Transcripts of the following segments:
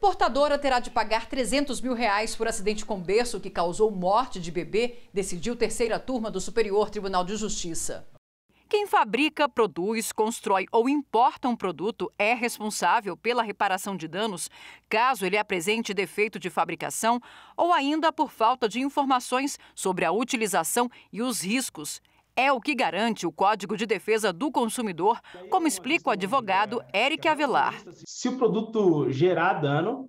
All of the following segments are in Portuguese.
importadora terá de pagar 300 mil reais por acidente com berço que causou morte de bebê, decidiu terceira turma do Superior Tribunal de Justiça. Quem fabrica, produz, constrói ou importa um produto é responsável pela reparação de danos, caso ele apresente defeito de fabricação ou ainda por falta de informações sobre a utilização e os riscos é o que garante o Código de Defesa do Consumidor, como explica o advogado Eric Avelar. Se o produto gerar dano,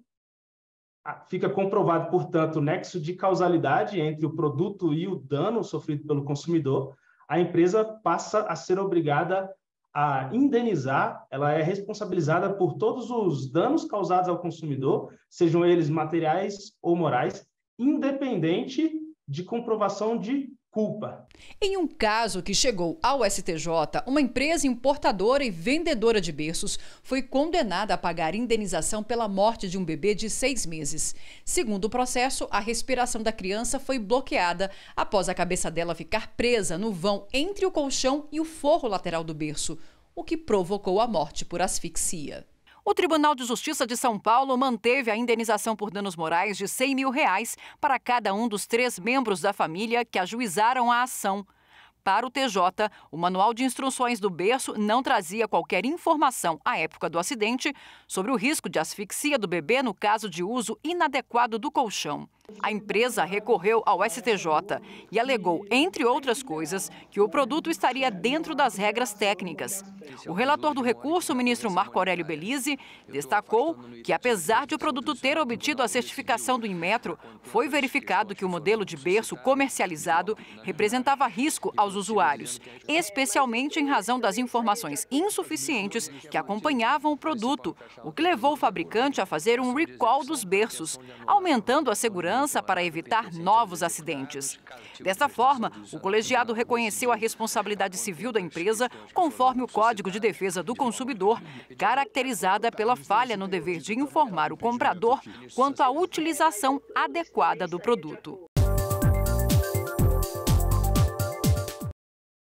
ah, fica comprovado, portanto, o nexo de causalidade entre o produto e o dano sofrido pelo consumidor, a empresa passa a ser obrigada a indenizar, ela é responsabilizada por todos os danos causados ao consumidor, sejam eles materiais ou morais, independente de comprovação de culpa. Em um caso que chegou ao STJ, uma empresa importadora e vendedora de berços foi condenada a pagar indenização pela morte de um bebê de seis meses. Segundo o processo, a respiração da criança foi bloqueada após a cabeça dela ficar presa no vão entre o colchão e o forro lateral do berço, o que provocou a morte por asfixia. O Tribunal de Justiça de São Paulo manteve a indenização por danos morais de 100 mil reais para cada um dos três membros da família que ajuizaram a ação. Para o TJ, o Manual de Instruções do Berço não trazia qualquer informação à época do acidente sobre o risco de asfixia do bebê no caso de uso inadequado do colchão. A empresa recorreu ao STJ e alegou, entre outras coisas, que o produto estaria dentro das regras técnicas. O relator do recurso, o ministro Marco Aurélio Belize, destacou que, apesar de o produto ter obtido a certificação do Inmetro, foi verificado que o modelo de berço comercializado representava risco aos usuários, especialmente em razão das informações insuficientes que acompanhavam o produto, o que levou o fabricante a fazer um recall dos berços, aumentando a segurança segurança para evitar novos acidentes. Desta forma, o colegiado reconheceu a responsabilidade civil da empresa, conforme o Código de Defesa do Consumidor, caracterizada pela falha no dever de informar o comprador quanto à utilização adequada do produto.